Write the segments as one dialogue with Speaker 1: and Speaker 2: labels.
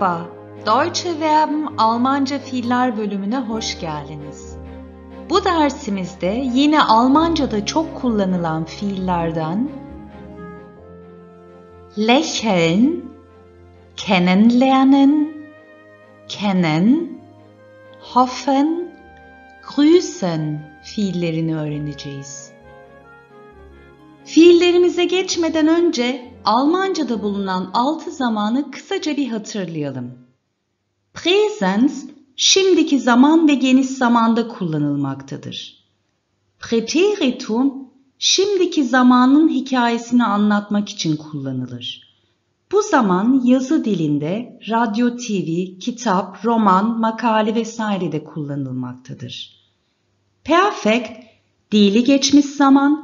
Speaker 1: Merhaba, Deutsche Verben Almanca Fiiller bölümüne hoş geldiniz. Bu dersimizde yine Almanca'da çok kullanılan fiillerden lächeln, kennenlernen, kennen, hoffen, grüßen fiillerini öğreneceğiz. Fiillerimize geçmeden önce Almanca'da bulunan altı zamanı kısaca bir hatırlayalım. Präsens şimdiki zaman ve geniş zamanda kullanılmaktadır. Präteritum, şimdiki zamanın hikayesini anlatmak için kullanılır. Bu zaman yazı dilinde radyo, TV, kitap, roman, makale vesaire de kullanılmaktadır. Perfect, dili geçmiş zaman,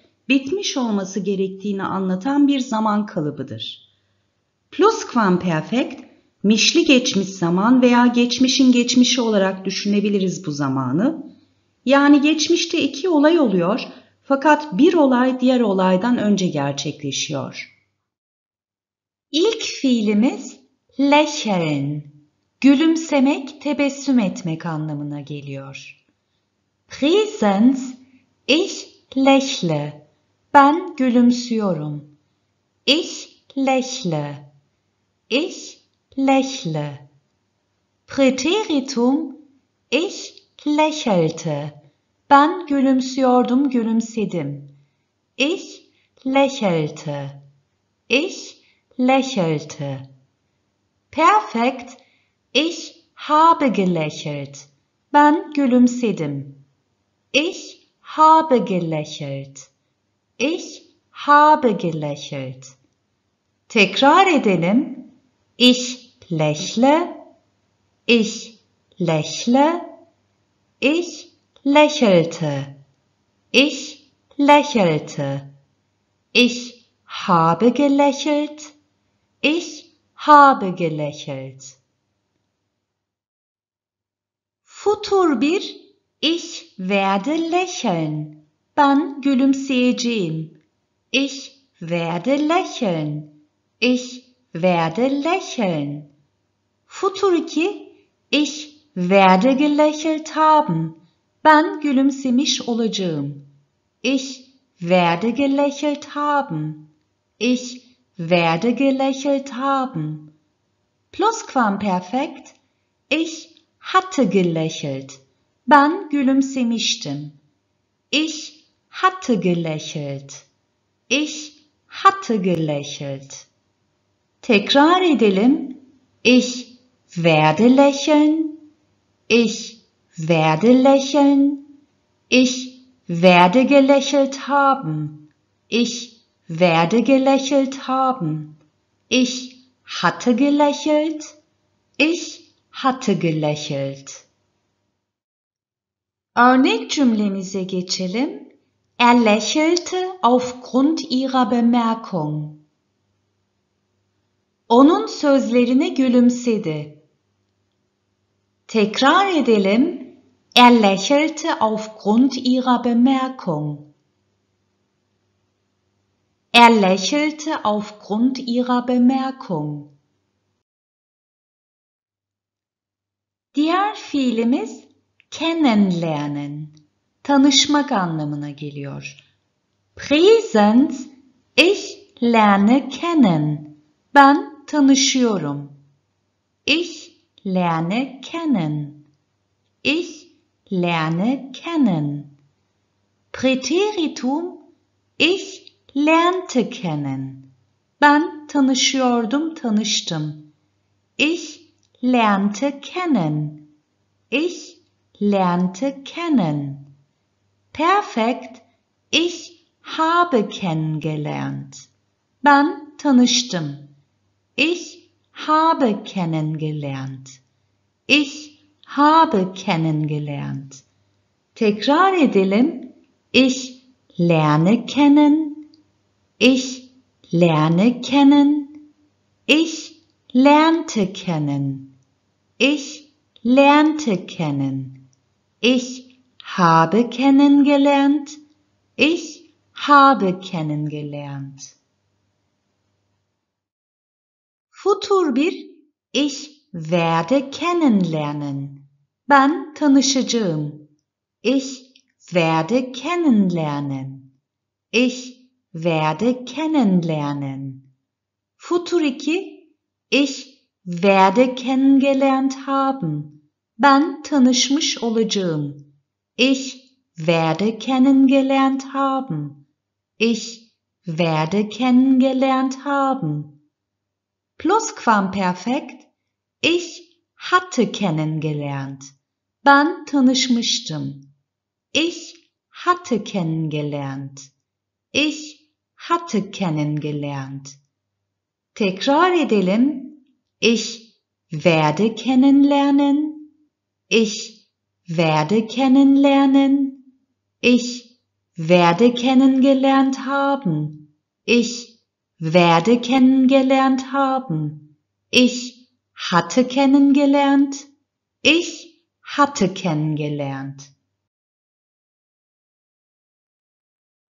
Speaker 1: bitmiş olması gerektiğini anlatan bir zaman kalıbıdır. Plusquamperfect, mişli geçmiş zaman veya geçmişin geçmişi olarak düşünebiliriz bu zamanı. Yani geçmişte iki olay oluyor fakat bir olay diğer olaydan önce gerçekleşiyor. İlk fiilimiz lächeln, gülümsemek, tebessüm etmek anlamına geliyor. Präsens, ich lächle. Ben gülümsüyorum. Ich lächle. Ich lächle. Präteritum ich lächelte. Ben gülümsüyordum, gülümsedim. Ich lächelte. Ich lächelte. Perfekt. Ich habe gelächelt. Ben gülümsedim. Ich habe gelächelt. Ich habe gelächelt. Tekrar edelim. Ich lächle. Ich lächle. Ich lächelte. Ich lächelte. Ich habe gelächelt. Ich habe gelächelt. Futur 1 Ich werde lächeln. Ben gülümseyeceğim. Ich werde lächeln. Ich werde lächeln. Futur 2 Ich werde gelächelt haben. Ben gülümsemiş olacağım. Ich werde gelächelt haben. Ich werde gelächelt haben. Plusquamperfekt. Ich hatte gelächelt. Ben gülümsemiştim. Ich hatte gelächelt. Ich hatte gelächelt. Tekrar edelim. Ich werde lächeln. Ich werde lächeln. Ich werde gelächelt haben. Ich werde gelächelt haben. Ich hatte gelächelt. Ich hatte gelächelt. Örnek cümlemize geçelim. Er lächelte aufgrund ihrer Bemerkung. Onun sözlerine gülümsedi. Tekrar edelim. Er lächelte aufgrund ihrer Bemerkung. Er lächelte aufgrund ihrer Bemerkung. Diğer fiilimiz kennenlernen. tanışmak anlamına geliyor. Präsens ich lerne kennen. Ben tanışıyorum. Ich lerne kennen. Ich lerne kennen. Präteritum ich lernte kennen. Ben tanışıyordum, tanıştım. Ich lernte kennen. Ich lernte kennen. Perfekt. Ich habe kennengelernt. Ben tanıştım. Ich habe kennengelernt. Ich habe kennengelernt. Tekrar edelim. Ich lerne kennen. Ich lerne kennen. Ich lernte kennen. Ich lernte kennen. Ich habe kennengelernt. Ich habe kennengelernt. Futur bir ich werde kennenlernen. Ben tanışacağım. Ich werde kennenlernen. Ich werde kennenlernen. Futur 2 Ich werde kennengelernt haben. Ben tanışmış olacağım. Ich werde kennengelernt haben. Ich werde kennengelernt haben. Plusquamperfekt. Ich hatte kennengelernt. Ben tanışmıştım. Ich hatte kennengelernt. Ich hatte kennengelernt. Tekrar edelim. Ich werde kennenlernen. Ich werde kennenlernen. Ich werde kennengelernt haben. Ich werde kennengelernt haben. Ich hatte kennengelernt. Ich hatte kennengelernt.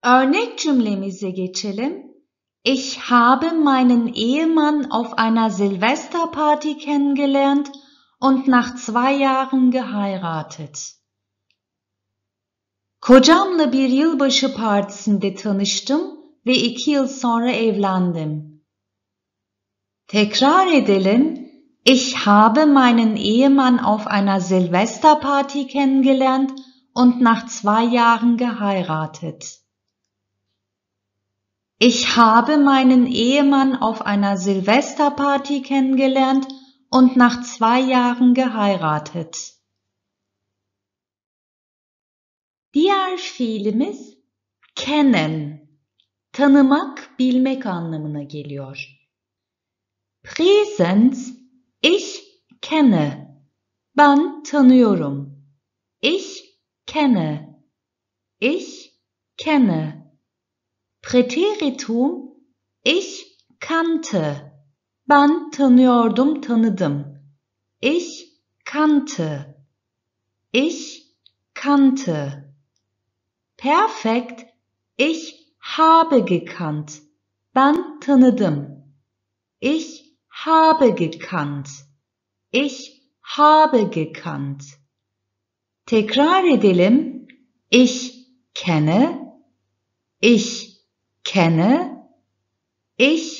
Speaker 1: Örnek cümlemize geçelim. Ich habe meinen Ehemann auf einer Silvesterparty kennengelernt und nach zwei Jahren geheiratet. Kocamla bir yılbaşı partisinde tanıştım ve iki yıl sonra evlendim. Tekrar edelim. Ich habe meinen Ehemann auf einer Silvesterparty kennengelernt und nach zwei Jahren geheiratet. Ich habe meinen Ehemann auf einer Silvesterparty kennengelernt und nach zwei Jahren geheiratet. Diğer fiilimiz kennen, tanımak, bilmek anlamına geliyor. Präsens, ich kenne, ben tanıyorum. Ich kenne, ich kenne. Präteritum, ich kannte. Ben tanıyordum, tanıdım. Ich kannte. Ich kannte. Perfekt. Ich habe gekannt. Ben tanıdım. Ich habe gekannt. Ich habe gekannt. Tekrar edelim. Ich kenne. Ich kenne. Ich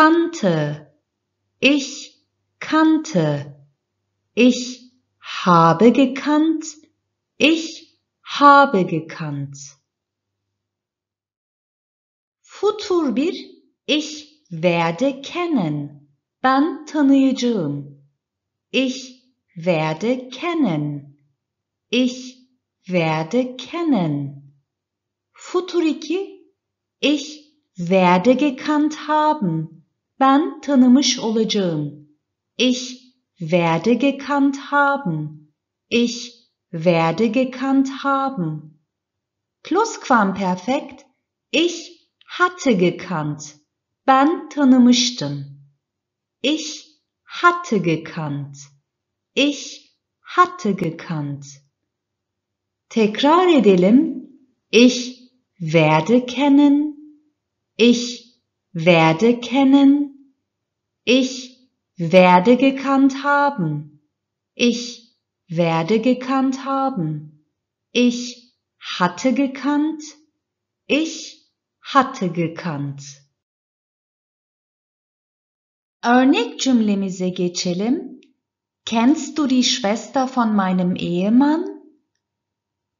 Speaker 1: kannte, ich kannte, ich habe gekannt, ich habe gekannt. Futur bir, ich werde kennen, ben tanıyacağım. Ich werde kennen, ich werde kennen. Futur iki, ich werde gekannt haben, Ben tanımış olacağım. Ich werde gekannt haben. Ich werde gekannt haben. Plusquamperfekt. Ich hatte gekannt. Ben tanımıştım. Ich hatte gekannt. Ich hatte gekannt. Tekrar edelim. Ich werde kennen. Ich werde kennen. Ich werde gekannt haben. Ich werde gekannt haben. Ich hatte gekannt. Ich hatte gekannt. Örnek cümlemize geçelim. Kennst du die Schwester von meinem Ehemann?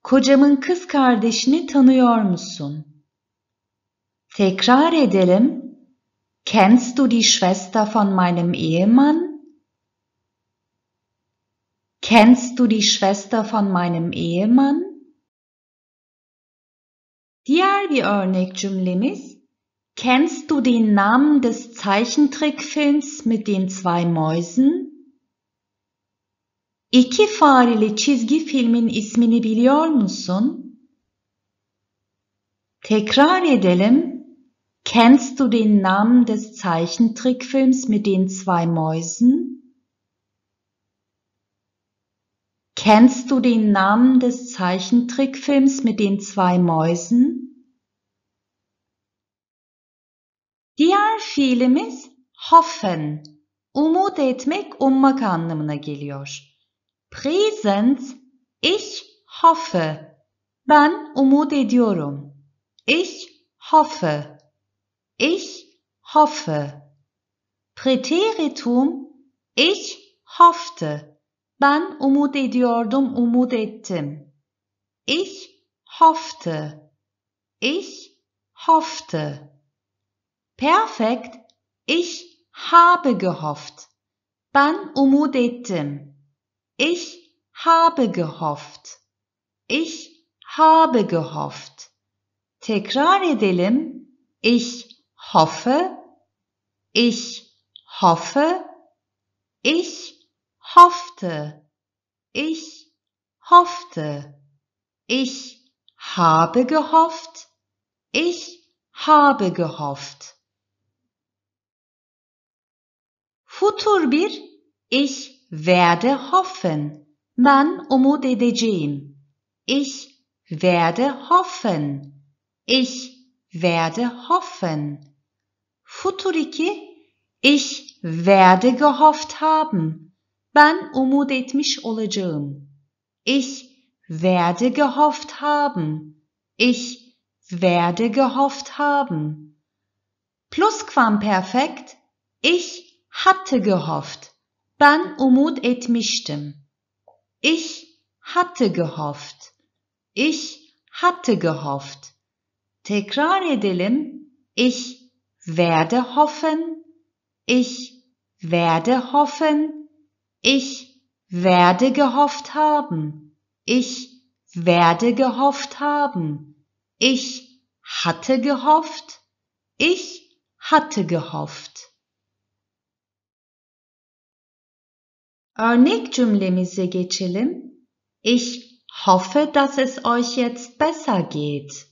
Speaker 1: Kocamın kız kardeşini tanıyor musun? Tekrar edelim. Kennst du die Schwester von meinem Ehemann? Kennst du die Schwester von meinem Ehemann? Diğer örnek cümlemiz. Kennst du den Namen des Zeichentrickfilms mit den zwei Mäusen? İki fareli çizgi filmin ismini biliyor musun? Tekrar edelim. Kennst du den Namen des Zeichentrickfilms mit den zwei Mäusen? Kennst du den Namen des Zeichentrickfilms mit den zwei Mäusen? Diğer fiilimiz hoffen, umut etmek ummak anlamına geliyor. Present, ich hoffe. Ben umut ediyorum. Ich hoffe. Ich hoffe. Präteritum ich hoffte. Ben umut ediyordum, umut ettim. Ich hoffte. Ich hoffte. Perfekt. Ich habe gehofft. Ben umut ettim. Ich habe gehofft. Ich habe gehofft. Tekrar edelim. Ich hoffe, ich hoffe, ich hoffte, ich hoffte, ich habe gehofft, ich habe gehofft. Futur bir, ich werde hoffen. Ben umut edeceğim. Ich werde hoffen. Ich werde hoffen. Futuriki Ich werde gehofft haben. Ben umut etmiş olacağım. Ich werde gehofft haben. Ich werde gehofft haben. Plusquamperfekt Ich hatte gehofft. Ben umut etmiştim. Ich hatte gehofft. Ich hatte gehofft. Tekrar edelim. Ich werde hoffen, ich werde hoffen, ich werde gehofft haben, ich werde gehofft haben, ich hatte gehofft, ich hatte gehofft. Örnek cümlemize geçelim. Ich hoffe, dass es euch jetzt besser geht.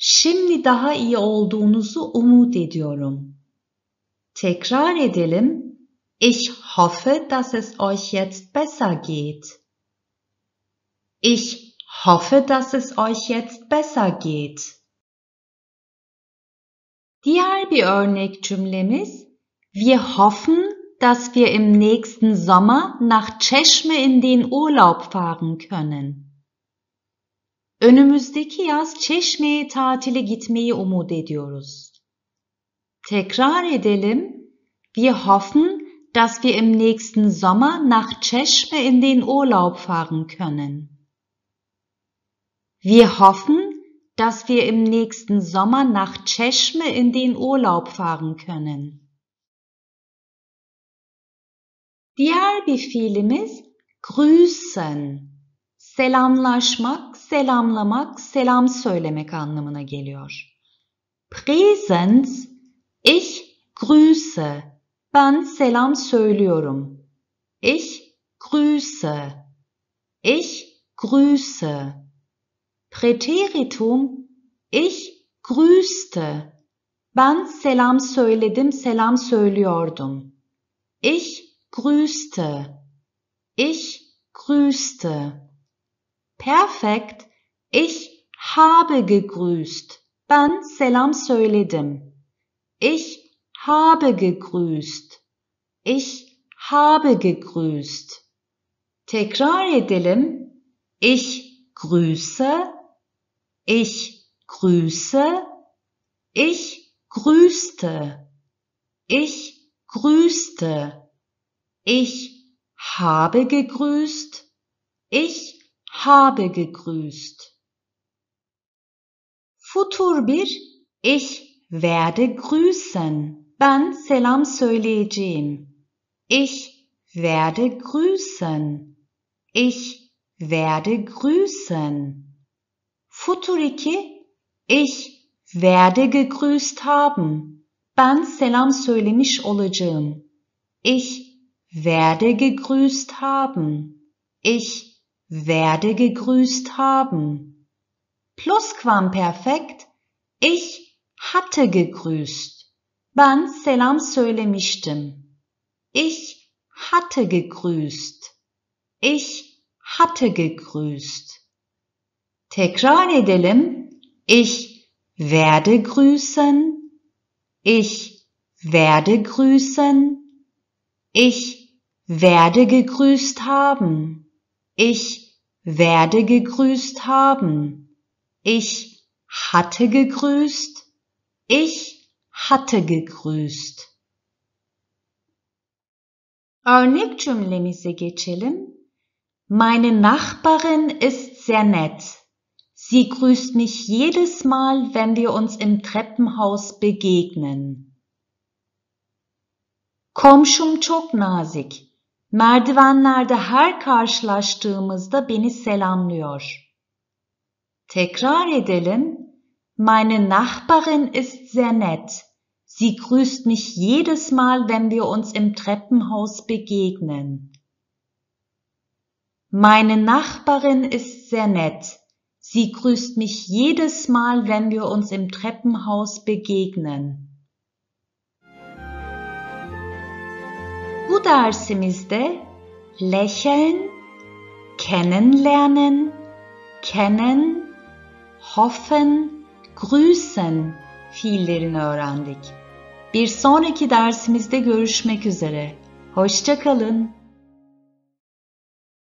Speaker 1: Şimdi daha iyi olduğunuzu umut ediyorum. Tekrar edelim. Ich hoffe, dass es euch jetzt besser geht. Ich hoffe, dass es euch jetzt besser geht. Diğer bir örnek cümlemiz Wir hoffen, dass wir im nächsten Sommer nach Çeşme in den Urlaub fahren können. Önümüzdeki yaz Çeşme'ye tatile gitmeyi umut ediyoruz. Tekrar edelim. Wir hoffen, dass wir im nächsten Sommer nach Çeşme in den Urlaub fahren können. Wir hoffen, dass wir im nächsten Sommer nach Çeşme in den Urlaub fahren können. Diğer bir fiilimiz grüßen. Selamlaşmak selamlamak, selam söylemek anlamına geliyor. Präsenz, ich grüße, ben selam söylüyorum. Ich grüße, ich grüße. Präteritum, ich grüßte, ben selam söyledim, selam söylüyordum. Ich grüßte, ich grüßte. Perfekt. Ich habe gegrüßt. Ben selam söyledim. Ich habe gegrüßt. Ich habe gegrüßt. Tekrar edelim. Ich grüße. Ich grüße. Ich grüßte. Ich grüßte. Ich habe gegrüßt. Ich habe gegrüßt. Futur bir ich werde grüßen. Ben selam söyleyeceğim. Ich werde grüßen. Ich werde grüßen. Futur 2 Ich werde gegrüßt haben. Ben selam söylemiş olacağım. Ich werde gegrüßt haben. Ich werde gegrüßt haben. Plusquamperfekt, ich hatte gegrüßt. Ben selam söylemiştim. Ich hatte gegrüßt. Ich hatte gegrüßt. Tekrar edelim. Ich werde grüßen. Ich werde grüßen. Ich werde gegrüßt haben. Ich werde gegrüßt haben. Ich hatte gegrüßt. Ich hatte gegrüßt. Örnek cümlemize geçelim. Meine Nachbarin ist sehr nett. Sie grüßt mich jedes Mal, wenn wir uns im Treppenhaus begegnen. Komşum çok nazik. Merdivenlerde her karşılaştığımızda beni selamlıyor. Tekrar edelim. Meine Nachbarin ist sehr nett. Sie grüßt mich jedes Mal, wenn wir uns im Treppenhaus begegnen. Meine Nachbarin ist sehr nett. Sie grüßt mich jedes Mal, wenn wir uns im Treppenhaus begegnen. dersimizde lächeln, kennenlernen, kennen, hoffen, grüßen fiillerini öğrendik. Bir sonraki dersimizde görüşmek üzere. Hoşçakalın.